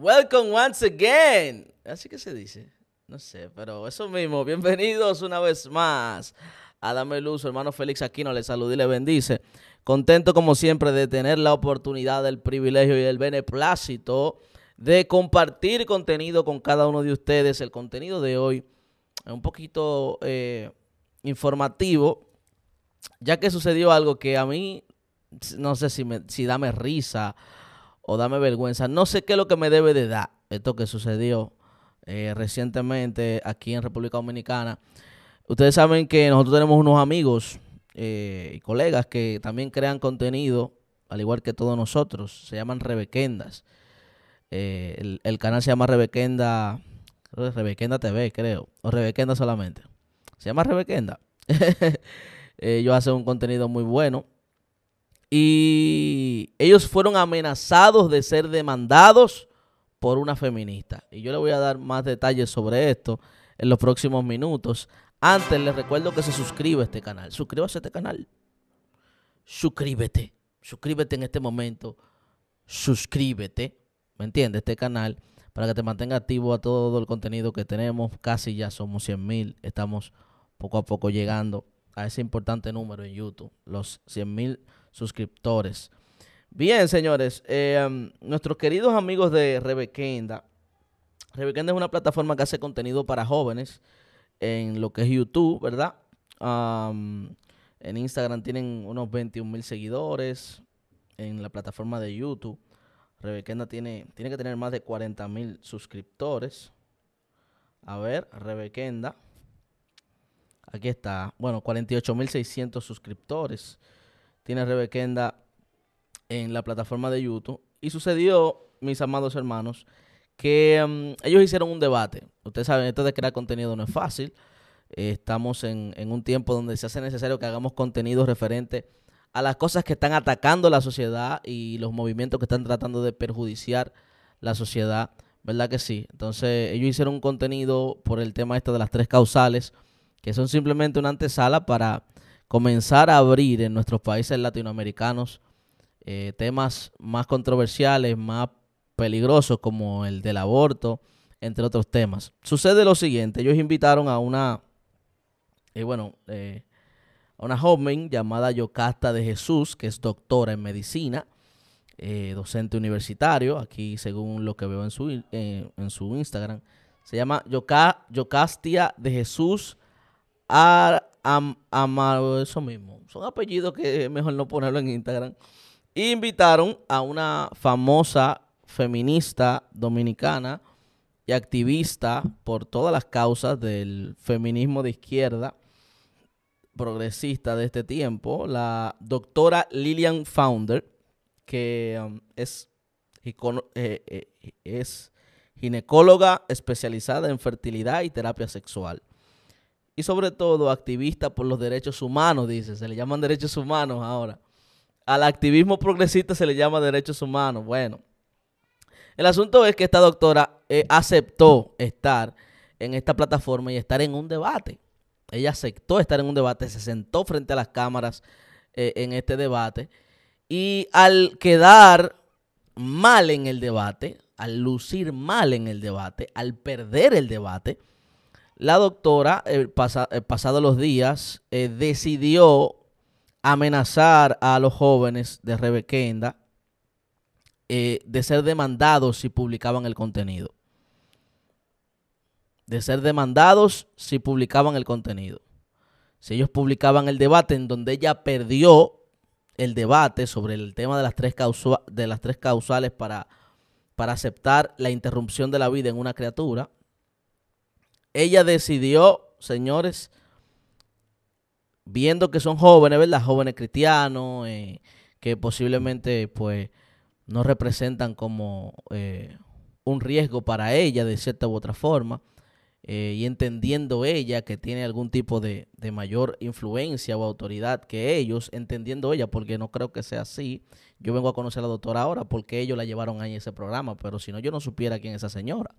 Welcome once again. Así que se dice. No sé, pero eso mismo. Bienvenidos una vez más a Dame Luz. hermano Félix Aquino le saluda y le bendice. Contento como siempre de tener la oportunidad, el privilegio y el beneplácito de compartir contenido con cada uno de ustedes. El contenido de hoy es un poquito eh, informativo, ya que sucedió algo que a mí, no sé si, me, si dame risa o dame vergüenza. No sé qué es lo que me debe de dar esto que sucedió eh, recientemente aquí en República Dominicana. Ustedes saben que nosotros tenemos unos amigos eh, y colegas que también crean contenido, al igual que todos nosotros. Se llaman Rebequendas. Eh, el, canal se llama Rebequenda, Rebequenda TV, creo, o Rebequenda solamente. Se llama Rebequenda. Ellos hacen un contenido muy bueno y ellos fueron amenazados de ser demandados por una feminista. Y yo le voy a dar más detalles sobre esto en los próximos minutos. Antes les recuerdo que se suscriba a este canal. Suscríbase a este canal. Suscríbete. Suscríbete en este momento. Suscríbete. ¿Me entiendes? Este canal. Para que te mantenga activo a todo el contenido que tenemos. Casi ya somos 100 mil. Estamos poco a poco llegando a ese importante número en YouTube. Los 100 mil suscriptores. Bien, señores, eh, nuestros queridos amigos de Rebequenda. Rebequenda es una plataforma que hace contenido para jóvenes en lo que es YouTube, ¿verdad? en Instagram tienen unos 21 mil seguidores. En la plataforma de YouTube, Rebequenda tiene, tiene que tener más de 40 mil suscriptores. A ver, Rebequenda. Aquí está. Bueno, mil 600 suscriptores tiene Rebequenda en la plataforma de YouTube. Y sucedió, mis amados hermanos, que mm, ellos hicieron un debate. Ustedes saben, esto de crear contenido no es fácil. Eh, estamos en, un tiempo donde se hace necesario que hagamos contenido referente a las cosas que están atacando la sociedad y los movimientos que están tratando de perjudiciar la sociedad. ¿Verdad que sí? Entonces, ellos hicieron un contenido por el tema este de las tres causales, que son simplemente una antesala para comenzar a abrir en nuestros países latinoamericanos eh, temas más controversiales, más peligrosos como el del aborto, entre otros temas. Sucede lo siguiente, ellos invitaron a una, eh, bueno, eh, a una joven llamada Yocasta de Jesús, que es doctora en medicina, docente universitario, aquí según lo que veo en su, en su Instagram, se llama Yocastia de Jesús Ar eso mismo. Son apellidos que mejor no ponerlo en Instagram. invitaron a una famosa feminista dominicana y activista por todas las causas del feminismo de izquierda progresista de este tiempo, la doctora Lillian Founder, que um, eh, eh, es ginecóloga especializada en fertilidad y terapia sexual y sobre todo activista por los derechos humanos, dice. Se le llaman derechos humanos ahora. Al activismo progresista se le llama derechos humanos. Bueno, el asunto es que esta doctora eh, aceptó estar en esta plataforma y estar en un debate. Ella aceptó estar en un debate, se sentó frente a las cámaras eh, en este debate y al quedar mal en el debate, al lucir mal en el debate, al perder el debate, la doctora, pasados pasado los días, eh, decidió amenazar a los jóvenes de Rebequenda eh, de ser demandados si publicaban el contenido. De ser demandados si publicaban el contenido. Si ellos publicaban el debate en donde ella perdió el debate sobre el tema de las tres, de las tres causales para, para aceptar la interrupción de la vida en una criatura, ella decidió, señores, viendo que son jóvenes, ¿verdad? Jóvenes cristianos, eh, que posiblemente pues no representan como eh, un riesgo para ella de cierta u otra forma, eh, y entendiendo ella que tiene algún tipo de, mayor influencia o autoridad que ellos, entendiendo ella, porque no creo que sea así, yo vengo a conocer a la doctora ahora porque ellos la llevaron ahí en ese programa, pero si no, yo no supiera quién es esa señora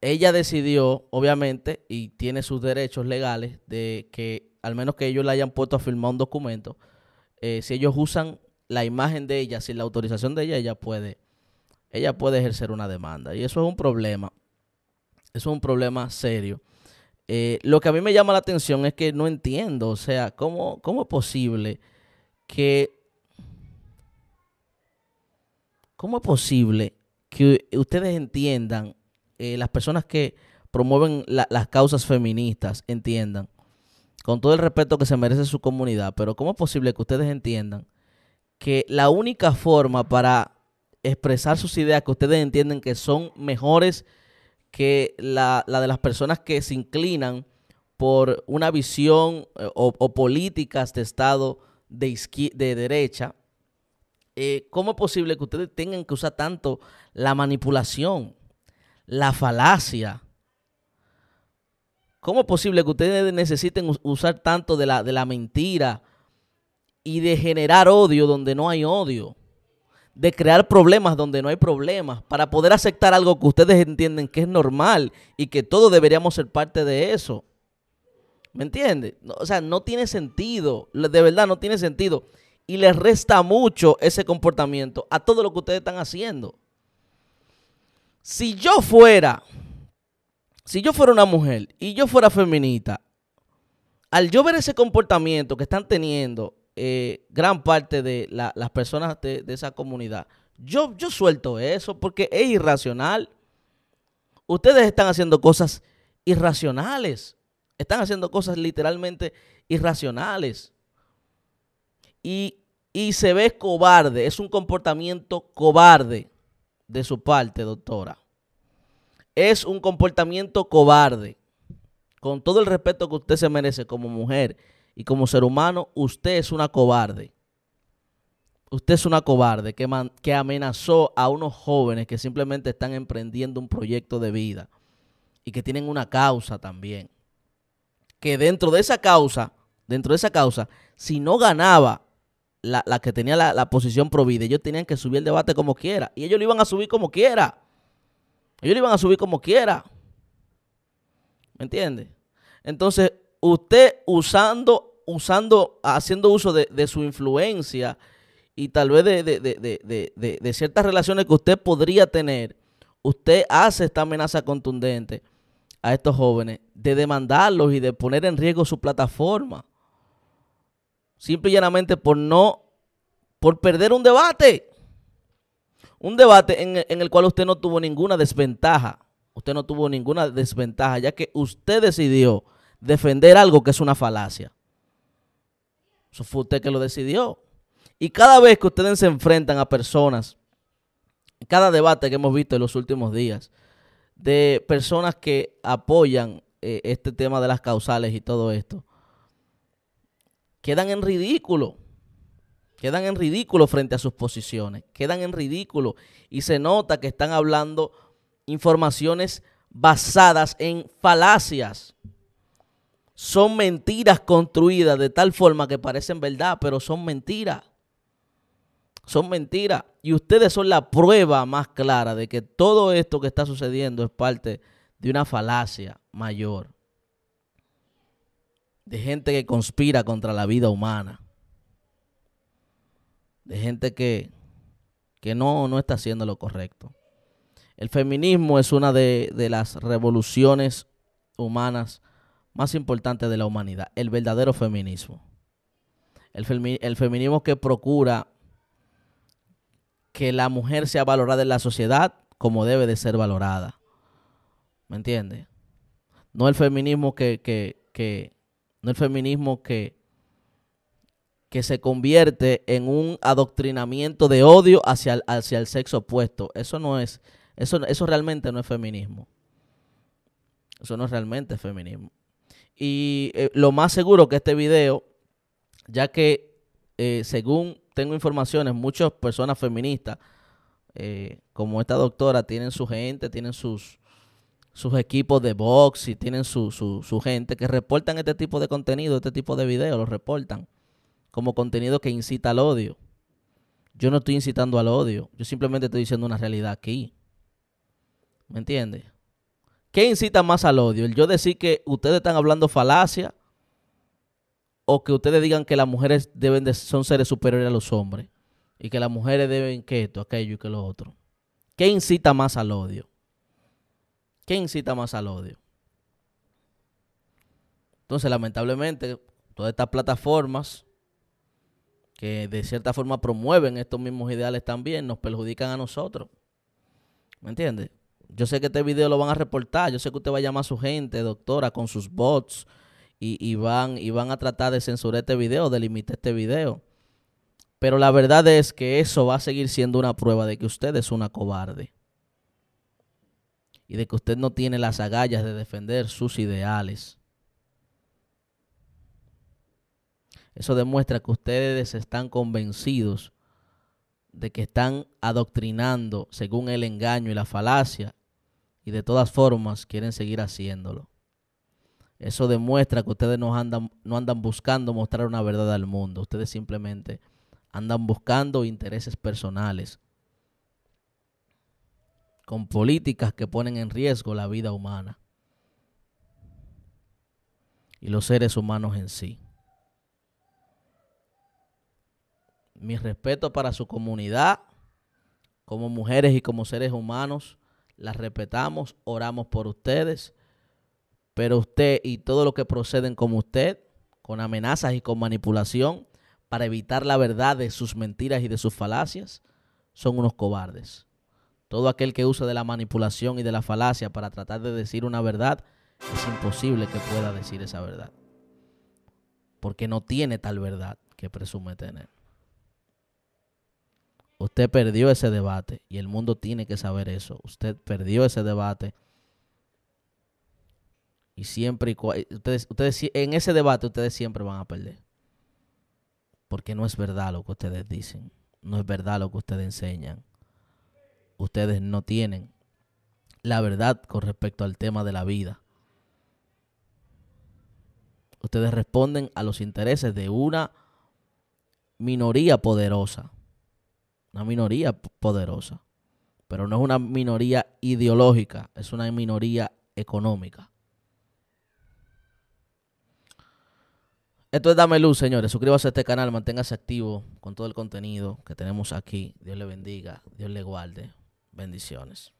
ella decidió, obviamente, y tiene sus derechos legales de que, al menos que ellos le hayan puesto a firmar un documento, eh, si ellos usan la imagen de ella sin la autorización de ella, ella puede, ella puede ejercer una demanda. Y eso es un problema. Eso es un problema serio. Eh, lo que a mí me llama la atención es que no entiendo, o sea, ¿cómo, cómo es posible que... ¿Cómo es posible que ustedes entiendan eh, las personas que promueven las causas feministas entiendan, con todo el respeto que se merece su comunidad, pero ¿cómo es posible que ustedes entiendan que la única forma para expresar sus ideas que ustedes entienden que son mejores que la, de las personas que se inclinan por una visión eh, o, políticas de Estado de, de derecha, eh, ¿cómo es posible que ustedes tengan que usar tanto la manipulación? la falacia. ¿Cómo es posible que ustedes necesiten usar tanto de la, mentira y de generar odio donde no hay odio? De crear problemas donde no hay problemas para poder aceptar algo que ustedes entienden que es normal y que todos deberíamos ser parte de eso. ¿Me entiendes? o sea, no tiene sentido. De verdad, no tiene sentido. Y les resta mucho ese comportamiento a todo lo que ustedes están haciendo si yo fuera, si yo fuera una mujer y yo fuera feminista, al yo ver ese comportamiento que están teniendo eh, gran parte de las personas de, esa comunidad, yo, yo suelto eso porque es irracional. Ustedes están haciendo cosas irracionales. Están haciendo cosas literalmente irracionales. Y, y se ve cobarde, es un comportamiento cobarde de su parte, doctora, es un comportamiento cobarde. Con todo el respeto que usted se merece como mujer y como ser humano, usted es una cobarde. Usted es una cobarde que, que amenazó a unos jóvenes que simplemente están emprendiendo un proyecto de vida y que tienen una causa también. Que dentro de esa causa, dentro de esa causa, si no ganaba la, la que tenía la, la, posición provide. Ellos tenían que subir el debate como quiera. Y ellos lo iban a subir como quiera. Ellos lo iban a subir como quiera. ¿Me entiende? Entonces, usted usando, usando, haciendo uso de, su influencia y tal vez de, de ciertas relaciones que usted podría tener, usted hace esta amenaza contundente a estos jóvenes de demandarlos y de poner en riesgo su plataforma. Simple y llanamente por no, por perder un debate. Un debate en, el cual usted no tuvo ninguna desventaja. Usted no tuvo ninguna desventaja, ya que usted decidió defender algo que es una falacia. Eso fue usted que lo decidió. Y cada vez que ustedes se enfrentan a personas, cada debate que hemos visto en los últimos días, de personas que apoyan eh, este tema de las causales y todo esto, quedan en ridículo. Quedan en ridículo frente a sus posiciones. Quedan en ridículo. Y se nota que están hablando informaciones basadas en falacias. Son mentiras construidas de tal forma que parecen verdad, pero son mentiras. Son mentiras. Y ustedes son la prueba más clara de que todo esto que está sucediendo es parte de una falacia mayor de gente que conspira contra la vida humana, de gente que, no, no está haciendo lo correcto. El feminismo es una de, las revoluciones humanas más importantes de la humanidad, el verdadero feminismo. El, el, feminismo que procura que la mujer sea valorada en la sociedad como debe de ser valorada. ¿Me entiendes? No el feminismo que, que, no el feminismo que, que se convierte en un adoctrinamiento de odio hacia el, hacia el sexo opuesto. Eso no es, eso, eso realmente no es feminismo. Eso no es realmente feminismo. Y eh, lo más seguro que este video, ya que eh, según tengo informaciones, muchas personas feministas, eh, como esta doctora, tienen su gente, tienen sus, sus equipos de box y tienen su, su, gente que reportan este tipo de contenido, este tipo de videos, los reportan como contenido que incita al odio. Yo no estoy incitando al odio, yo simplemente estoy diciendo una realidad aquí. ¿Me entiendes? ¿Qué incita más al odio? El yo decir que ustedes están hablando falacia o que ustedes digan que las mujeres deben son seres superiores a los hombres y que las mujeres deben que esto, aquello y que lo otro. ¿Qué incita más al odio? ¿Quién cita más al odio? Entonces, lamentablemente, todas estas plataformas que de cierta forma promueven estos mismos ideales también, nos perjudican a nosotros. ¿Me entiendes? Yo sé que este video lo van a reportar, yo sé que usted va a llamar a su gente, doctora, con sus bots, van, y van a tratar de censurar este video, de limitar este video. Pero la verdad es que eso va a seguir siendo una prueba de que usted es una cobarde y de que usted no tiene las agallas de defender sus ideales. Eso demuestra que ustedes están convencidos de que están adoctrinando según el engaño y la falacia y de todas formas quieren seguir haciéndolo. Eso demuestra que ustedes no andan, no andan buscando mostrar una verdad al mundo, ustedes simplemente andan buscando intereses personales con políticas que ponen en riesgo la vida humana y los seres humanos en sí. Mi respeto para su comunidad, como mujeres y como seres humanos, las respetamos, oramos por ustedes, pero usted y todo lo que proceden como usted, con amenazas y con manipulación, para evitar la verdad de sus mentiras y de sus falacias, son unos cobardes. Todo aquel que usa de la manipulación y de la falacia para tratar de decir una verdad, es imposible que pueda decir esa verdad. Porque no tiene tal verdad que presume tener. Usted perdió ese debate y el mundo tiene que saber eso. Usted perdió ese debate. Y siempre y eh, ustedes en ese debate ustedes siempre van a perder. Porque no es verdad lo que ustedes dicen. No es verdad lo que ustedes enseñan ustedes no tienen la verdad con respecto al tema de la vida. Ustedes responden a los intereses de una minoría poderosa. Una minoría poderosa. Pero no es una minoría ideológica, es una minoría económica. Esto es Dame Luz, señores. Suscríbase a este canal, manténgase activo con todo el contenido que tenemos aquí. Dios le bendiga, Dios le guarde. Bendiciones.